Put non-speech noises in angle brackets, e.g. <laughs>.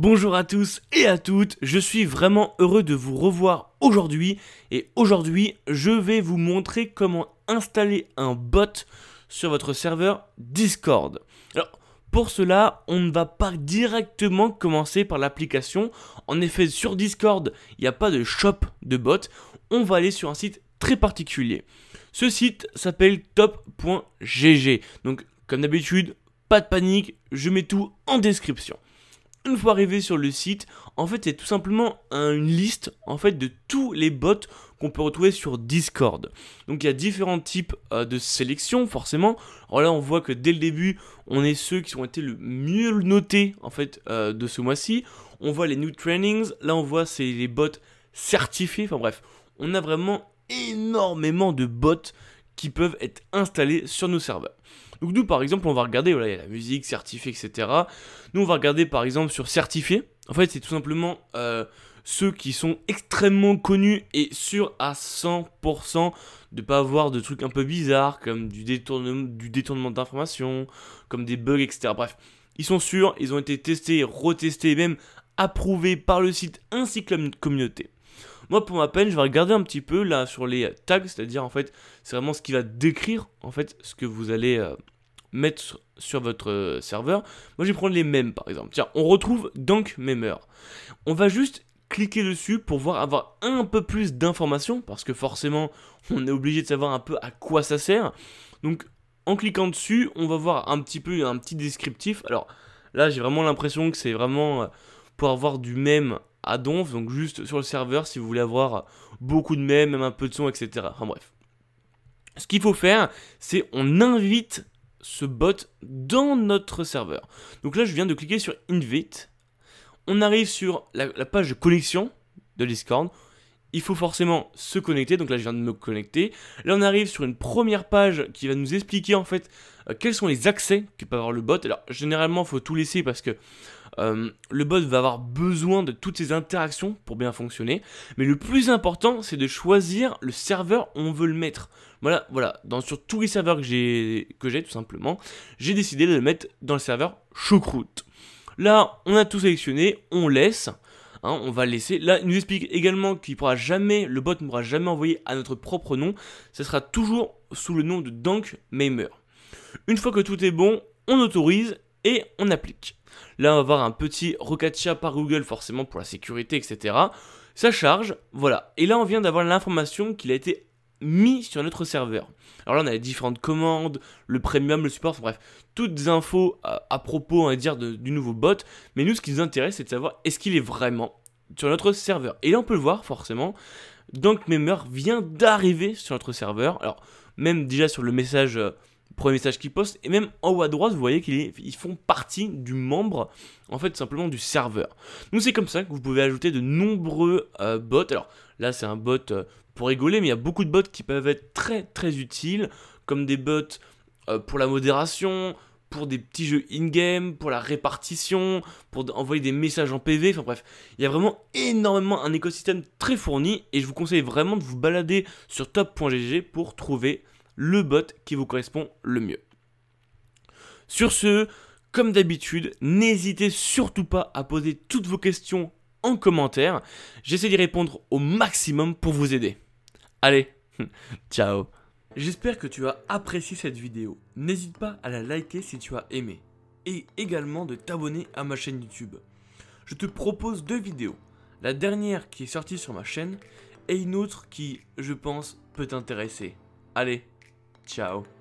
Bonjour à tous et à toutes, je suis vraiment heureux de vous revoir aujourd'hui et aujourd'hui je vais vous montrer comment installer un bot sur votre serveur Discord. Alors pour cela, on ne va pas directement commencer par l'application. En effet, sur Discord, il n'y a pas de shop de bot, On va aller sur un site très particulier. Ce site s'appelle top.gg. Donc, comme d'habitude, pas de panique, je mets tout en description une fois arrivé sur le site, en fait, c'est tout simplement une liste en fait de tous les bots qu'on peut retrouver sur Discord. Donc il y a différents types euh, de sélection forcément. Alors là on voit que dès le début on est ceux qui ont été le mieux notés en fait euh, de ce mois-ci. On voit les new trainings, là on voit c'est les bots certifiés, enfin bref, on a vraiment énormément de bots qui peuvent être installés sur nos serveurs. Donc nous par exemple on va regarder, il y a la musique, certifié, etc. Nous on va regarder par exemple sur certifié. En fait c'est tout simplement euh, ceux qui sont extrêmement connus et sûrs à 100% de pas avoir de trucs un peu bizarres comme du détournement, du détournement d'informations, comme des bugs, etc. Bref, ils sont sûrs, ils ont été testés, retestés et même approuvés par le site ainsi que la communauté. Moi, pour ma peine, je vais regarder un petit peu là sur les tags, c'est-à-dire en fait, c'est vraiment ce qui va décrire en fait ce que vous allez euh, mettre sur, votre euh, serveur. Moi, je vais prendre les mêmes par exemple. Tiens, on retrouve donc Memer. On va juste cliquer dessus pour voir avoir un peu plus d'informations parce que forcément, on est obligé de savoir un peu à quoi ça sert. Donc, en cliquant dessus, on va voir un petit peu un petit descriptif. Alors là, j'ai vraiment l'impression que c'est vraiment euh, pour avoir du même donc juste sur le serveur si vous voulez avoir beaucoup de mèmes, même un peu de son, etc. Enfin bref. Ce qu'il faut faire, c'est on invite ce bot dans notre serveur. Donc là, je viens de cliquer sur Invite. On arrive sur la, page de connexion de Discord. Il faut forcément se connecter, donc là je viens de me connecter. Là on arrive sur une première page qui va nous expliquer en fait euh, quels sont les accès que peut avoir le bot. Alors généralement il faut tout laisser parce que euh, le bot va avoir besoin de toutes ces interactions pour bien fonctionner. Mais le plus important, c'est de choisir le serveur où on veut le mettre. Voilà, voilà. Dans, sur tous les serveurs que j'ai, tout simplement, j'ai décidé de le mettre dans le serveur choucroute. Là, on a tout sélectionné, on laisse. Hein, on va laisser. Là, il nous explique également qu'il pourra jamais, le bot ne pourra jamais envoyer à notre propre nom. Ce sera toujours sous le nom de DankMamer Une fois que tout est bon, on autorise et on applique. Là, on va avoir un petit reCAPTCHA par Google, forcément pour la sécurité, etc. Ça charge, voilà. Et là, on vient d'avoir l'information qu'il a été mis sur notre serveur. Alors là, on a les différentes commandes, le premium, le support, bref, toutes les infos à, propos, on va dire, du nouveau bot. Mais nous, ce qui nous intéresse, c'est de savoir est-ce qu'il est vraiment sur notre serveur. Et là, on peut le voir, forcément. Donc, Memeur vient d'arriver sur notre serveur. Alors, même déjà sur le message. Euh, premier message qu'ils postent. Et même en haut à droite, vous voyez qu'ils font partie du membre, en fait, simplement du serveur. Donc c'est comme ça que vous pouvez ajouter de nombreux euh, bots. Alors là, c'est un bot euh, pour rigoler, mais il y a beaucoup de bots qui peuvent être très très utiles, comme des bots euh, pour la modération, pour des petits jeux in-game, pour la répartition, pour envoyer des messages en PV, enfin bref, il y a vraiment énormément un écosystème très fourni et je vous conseille vraiment de vous balader sur top.gg pour trouver le bot qui vous correspond le mieux. Sur ce, comme d'habitude, n'hésitez surtout pas à poser toutes vos questions en commentaire. J'essaie d'y répondre au maximum pour vous aider. Allez, <laughs> ciao J'espère que tu as apprécié cette vidéo. N'hésite pas à la liker si tu as aimé. Et également de t'abonner à ma chaîne YouTube. Je te propose deux vidéos. La dernière qui est sortie sur ma chaîne et une autre qui, je pense, peut t'intéresser. Allez, Ciao.